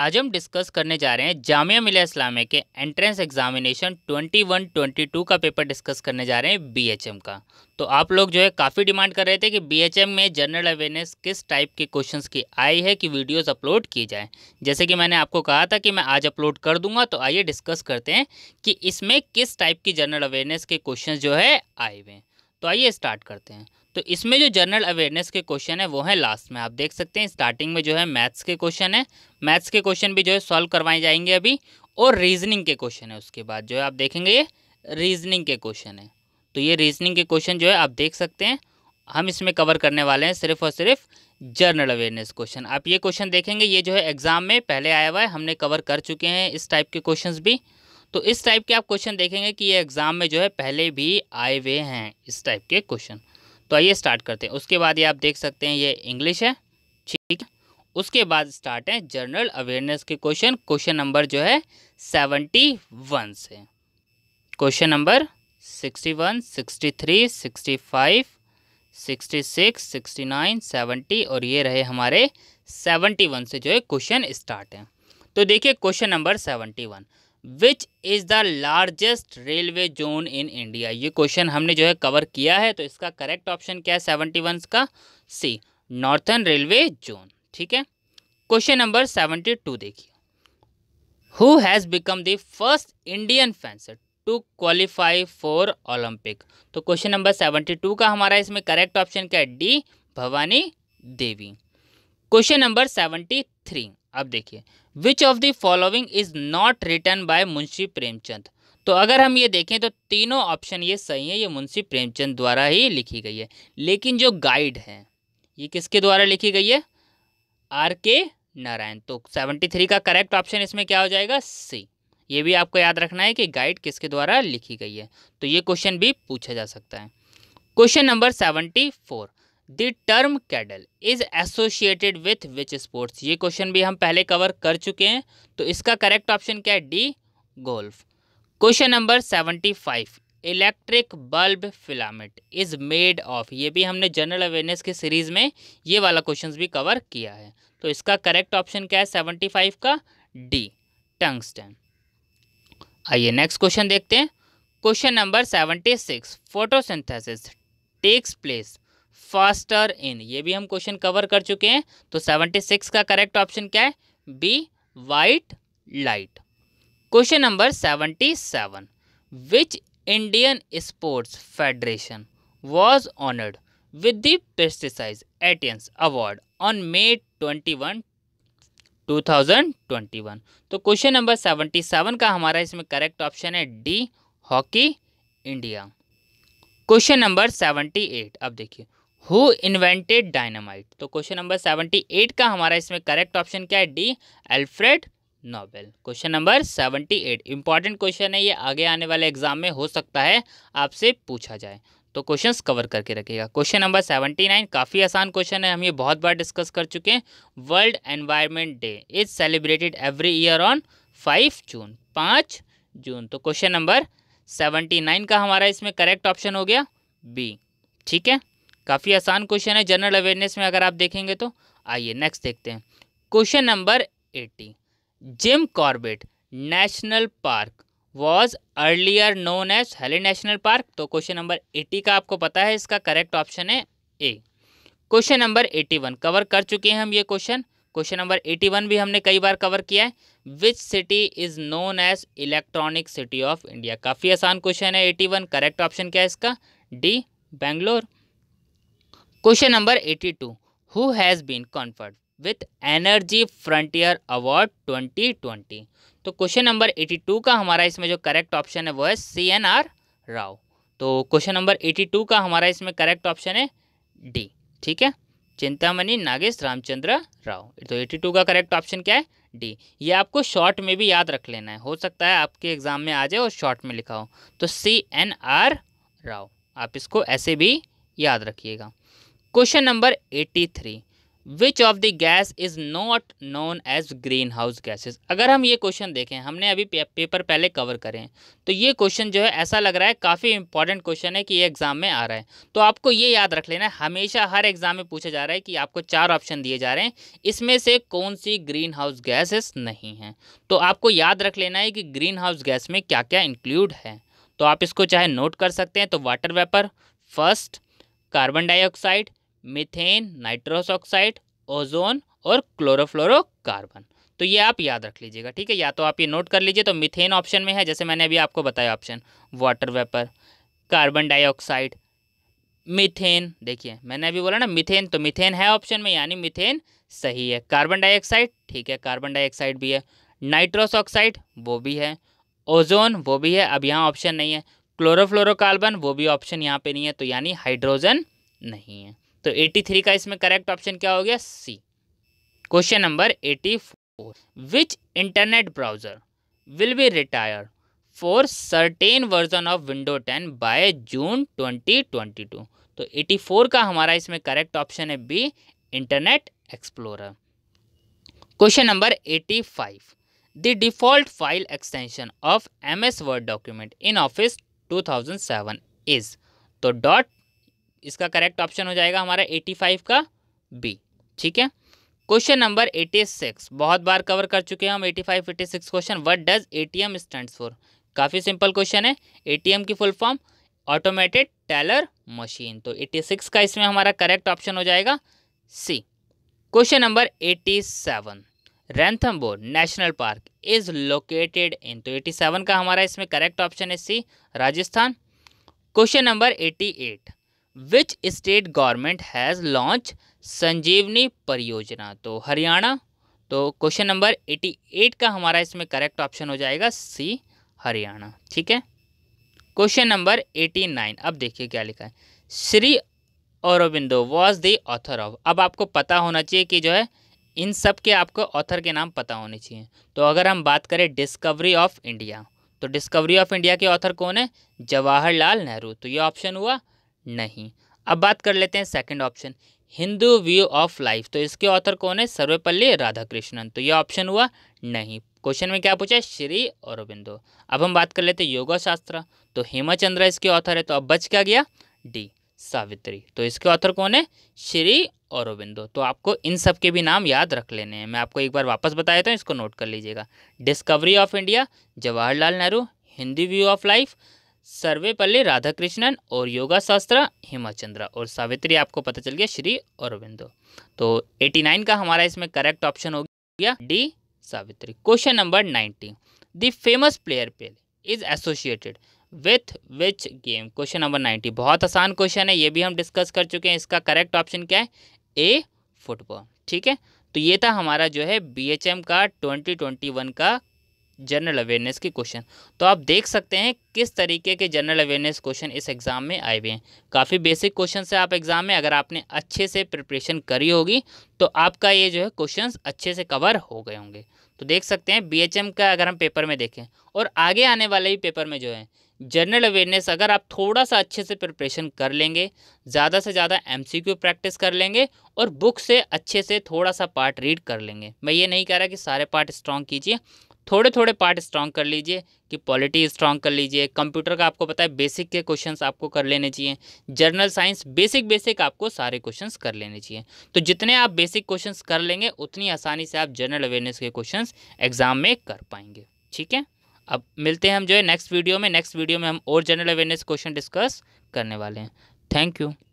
आज हम डिस्कस करने जा रहे हैं जामिया मिलिया इस्लामिया के एंट्रेंस एग्जामिनेशन 21-22 का पेपर डिस्कस करने जा रहे हैं बीएचएम का तो आप लोग जो है काफ़ी डिमांड कर रहे थे कि बीएचएम में जनरल अवेयरनेस किस टाइप के क्वेश्चंस की आई है कि वीडियोस अपलोड की जाए जैसे कि मैंने आपको कहा था कि मैं आज अपलोड कर दूंगा तो आइए डिस्कस करते हैं कि इसमें किस टाइप की जनरल अवेयरनेस के क्वेश्चन जो है आए हुए हैं तो आइए स्टार्ट करते हैं तो इसमें जो जनरल अवेयरनेस के क्वेश्चन है वो है लास्ट में आप देख सकते हैं स्टार्टिंग में जो है मैथ्स के क्वेश्चन है मैथ्स के क्वेश्चन भी जो है सॉल्व करवाए जाएंगे अभी और रीजनिंग के क्वेश्चन है उसके बाद जो है आप देखेंगे ये रीजनिंग के क्वेश्चन है तो ये रीजनिंग के क्वेश्चन जो है आप देख सकते हैं हम इसमें कवर करने वाले हैं सिर्फ और सिर्फ जर्नल अवेयरनेस क्वेश्चन आप ये क्वेश्चन देखेंगे ये जो है एग्जाम में पहले आया हुआ है हमने कवर कर चुके हैं इस टाइप के क्वेश्चन भी तो इस टाइप के आप क्वेश्चन देखेंगे कि ये एग्ज़ाम में जो है पहले भी आए हुए हैं इस टाइप के क्वेश्चन तो आइए स्टार्ट करते हैं उसके बाद ये आप देख सकते हैं ये इंग्लिश है ठीक उसके बाद स्टार्ट है जनरल अवेयरनेस के क्वेश्चन क्वेश्चन नंबर जो है सेवेंटी वन से question number sixty one sixty three sixty five sixty six sixty nine seventy और ये रहे हमारे सेवेंटी वन से जो है क्वेश्चन स्टार्ट है तो देखिए question number seventy one which is the largest railway zone in India ये क्वेश्चन हमने जो है कवर किया है तो इसका करेक्ट ऑप्शन क्या है सेवेंटी वन का सी नॉर्थन रेलवे जोन ठीक है क्वेश्चन नंबर सेवेंटी टू देखिए who has become the first Indian fencer to qualify for Olympic तो क्वेश्चन नंबर सेवेंटी टू का हमारा इसमें करेक्ट ऑप्शन क्या है D Bhavani Devi question number seventy three अब देखिए which of the following is not written by Munshi Premchand तो अगर हम ये देखें तो तीनों ऑप्शन ये सही है ये मुंशी प्रेमचंद द्वारा ही लिखी गई है लेकिन जो गाइड है ये किसके द्वारा लिखी गई है आर के नारायण तो सेवेंटी थ्री का करेक्ट ऑप्शन इसमें क्या हो जाएगा सी ये भी आपको याद रखना है कि गाइड किसके द्वारा लिखी गई है तो ये क्वेश्चन भी पूछा जा सकता है question number seventy four the term caddie is associated with which sports ये क्वेश्चन भी हम पहले कवर कर चुके हैं तो इसका करेक्ट ऑप्शन क्या है D golf question number seventy five electric bulb filament is made of ये भी हमने जनरल अवेयरनेस के सीरीज में ये वाला क्वेश्चन भी कवर किया है तो इसका करेक्ट ऑप्शन क्या है सेवेंटी फाइव का डी टंगस्टन आइए नेक्स्ट क्वेश्चन देखते हैं question number seventy six photosynthesis takes place faster in ये भी हम क्वेश्चन कवर कर चुके हैं तो सेवेंटी सिक्स का करेक्ट ऑप्शन क्या है B white light question number seventy seven which Indian sports federation was honoured एटियंस award on May twenty one two thousand twenty one तो क्वेश्चन नंबर सेवन का हमारा इसमें करेक्ट ऑप्शन है D hockey India question number eight अब देखिए who invented dynamite तो question number seventy eight का हमारा इसमें करेक्ट ऑप्शन क्या है D Alfred Nobel question number seventy eight important question है ये आगे आने वाले एग्जाम में हो सकता है आपसे पूछा जाए तो क्वेश्चंस कवर करके रखिएगा क्वेश्चन नंबर सेवेंटी नाइन काफ़ी आसान क्वेश्चन है हम ये बहुत बार डिस्कस कर चुके हैं world environment day is celebrated every year on five June पाँच जून तो क्वेश्चन नंबर सेवेंटी नाइन का हमारा इसमें करेक्ट ऑप्शन हो गया बी ठीक है काफ़ी आसान क्वेश्चन है जनरल अवेयरनेस में अगर आप देखेंगे तो आइए नेक्स्ट देखते हैं question number eighty Jim Corbett national park was earlier known as Hailey national park तो क्वेश्चन नंबर एट्टी का आपको पता है इसका करेक्ट ऑप्शन है A question number eighty one cover कर चुके हैं हम ये question question number eighty one भी हमने कई बार कवर किया है which city is known as electronic city of India काफ़ी आसान क्वेश्चन है एटी वन करेक्ट ऑप्शन क्या है इसका D Bangalore question number two who has been conferred with energy frontier award twenty twenty तो क्वेश्चन नंबर एटी टू का हमारा इसमें जो करेक्ट ऑप्शन है वो है सी एन आर राव तो क्वेश्चन नंबर एटी टू का हमारा इसमें करेक्ट ऑप्शन है डी ठीक है चिंतामणि नागेश रामचंद्र राव तो एटी टू का करेक्ट ऑप्शन क्या है डी ये आपको शॉर्ट में भी याद रख लेना है हो सकता है आपके एग्जाम में आ जाए और शॉर्ट में लिखा हो तो सी एन आर राव आप इसको ऐसे भी याद रखिएगा question number eighty three which of the gas is not known as green house gases अगर हम ये क्वेश्चन देखें हमने अभी पेपर पहले कवर करें तो ये क्वेश्चन जो है ऐसा लग रहा है काफ़ी इंपॉर्टेंट क्वेश्चन है कि ये एग्ज़ाम में आ रहा है तो आपको ये याद रख लेना है हमेशा हर एग्ज़ाम में पूछा जा रहा है कि आपको चार ऑप्शन दिए जा रहे हैं इसमें से कौन सी ग्रीन हाउस गैसेस नहीं हैं तो आपको याद रख लेना है कि ग्रीन हाउस गैस में क्या क्या इंक्लूड है तो आप इसको चाहे नोट कर सकते हैं तो water vapour first carbon dioxide methane nitrous oxide ozone और क्लोरोफ्लोरोकार्बन तो ये आप याद रख लीजिएगा ठीक है या तो आप ये नोट कर लीजिए तो मिथेन ऑप्शन में है जैसे मैंने अभी आपको बताया option water vapour carbon dioxide methane देखिए मैंने अभी बोला ना मिथेन तो मिथेन है ऑप्शन में यानी मिथेन सही है कार्बन डाइऑक्साइड ठीक है कार्बन डाइऑक्साइड भी है नाइट्रोस ऑक्साइड वो भी है ओजोन वो भी है अब यहाँ ऑप्शन नहीं है क्लोरोफ्लोरोकार्बन वो भी ऑप्शन यहाँ पे नहीं है तो यानी हाइड्रोजन नहीं है तो 83 का इसमें करेक्ट ऑप्शन क्या हो गया C question number 84 which internet browser will be retired for certain version of window 10 by June 2022 तो 84 का हमारा इसमें करेक्ट ऑप्शन है B internet explorer question number 85 extension of M S word document in office two thousand 2007 is तो dot इसका correct option हो जाएगा हमारा एटी फाइव का बी ठीक है क्वेश्चन नंबर एटी सिक्स बहुत बार कवर कर चुके हैं हम eighty five eighty six question what does A T M stand for काफ़ी सिंपल क्वेश्चन है ए टी एम की full form automated teller machine तो एट्टी सिक्स का इसमें हमारा करेक्ट ऑप्शन हो जाएगा C question number eighty seven Ranthambore national park is located in तो एटी सेवन का हमारा इसमें करेक्ट ऑप्शन है C Rajasthan question number eighty eight which state government has launch संजीवनी परियोजना तो हरियाणा तो क्वेश्चन नंबर एटी एट का हमारा इसमें करेक्ट ऑप्शन हो जाएगा सी हरियाणा ठीक है क्वेश्चन नंबर एटी नाइन अब देखिए क्या लिखा है Shri Aurobindo was the author of अब आपको पता होना चाहिए कि जो है इन सब के आपको ऑथर के नाम पता होने चाहिए तो अगर हम बात करें डिस्कवरी ऑफ इंडिया तो डिस्कवरी ऑफ इंडिया के ऑथर कौन है जवाहरलाल नेहरू तो ये ऑप्शन हुआ नहीं अब बात कर लेते हैं second option Hindu view of life तो इसके ऑथर कौन है सर्वपल्ली राधाकृष्णन तो यह ऑप्शन हुआ नहीं क्वेश्चन में क्या पूछा श्री औरबिंदो अब हम बात कर लेते हैं योगा शास्त्र तो चंद्र इसके ऑथर है तो अब बच क्या गया डी सावित्री तो इसके ऑथर कौन है श्री औरबिंदो तो आपको इन सब के भी नाम याद रख लेने हैं मैं आपको एक बार वापस बताया था इसको नोट कर लीजिएगा discovery of India Jawaharlal Nehru Hindi view of life Sarvepalli Radhakrishnan और योगा शास्त्र हेमाचंद्रा और सावित्री आपको पता चल गया श्री अरविंदो तो 89 का हमारा इसमें करेक्ट ऑप्शन हो गया D Savitri question number 90 the famous player Pele is associated with which game question number 90 बहुत आसान क्वेश्चन है ये भी हम डिस्कस कर चुके हैं इसका करेक्ट ऑप्शन क्या है ए फुटबॉल ठीक है तो ये था हमारा जो है बी का ट्वेंटी ट्वेंटी वन का जनरल अवेयरनेस के क्वेश्चन तो आप देख सकते हैं किस तरीके के जनरल अवेयरनेस क्वेश्चन इस एग्ज़ाम में आए हुए हैं काफ़ी बेसिक क्वेश्चन है आप एग्ज़ाम में अगर आपने अच्छे से प्रिपरेशन करी होगी तो आपका ये जो है क्वेश्चन अच्छे से कवर हो गए होंगे तो देख सकते हैं बीएचएम का अगर हम पेपर में देखें और आगे आने वाले भी पेपर में जो है जनरल अवेयरनेस अगर आप थोड़ा सा अच्छे से प्रिपरेशन कर लेंगे ज़्यादा से ज़्यादा एम प्रैक्टिस कर लेंगे और बुक से अच्छे से थोड़ा सा पार्ट रीड कर लेंगे मैं ये नहीं कह रहा कि सारे पार्ट स्ट्रॉन्ग कीजिए थोड़े थोड़े पार्ट स्ट्रॉन्ग कर लीजिए कि पॉलिटी स्ट्रॉन्ग कर लीजिए कंप्यूटर का आपको पता है बेसिक के क्वेश्चंस आपको कर लेने चाहिए जर्नल साइंस बेसिक बेसिक आपको सारे क्वेश्चंस कर लेने चाहिए तो जितने आप बेसिक क्वेश्चंस कर लेंगे उतनी आसानी से आप जनरल अवेयरनेस के क्वेश्चन एग्जाम में कर पाएंगे ठीक है अब मिलते हैं हम जो है नेक्स्ट वीडियो में नेक्स्ट वीडियो में हम और जनरल अवेयरनेस क्वेश्चन डिस्कस करने वाले हैं थैंक यू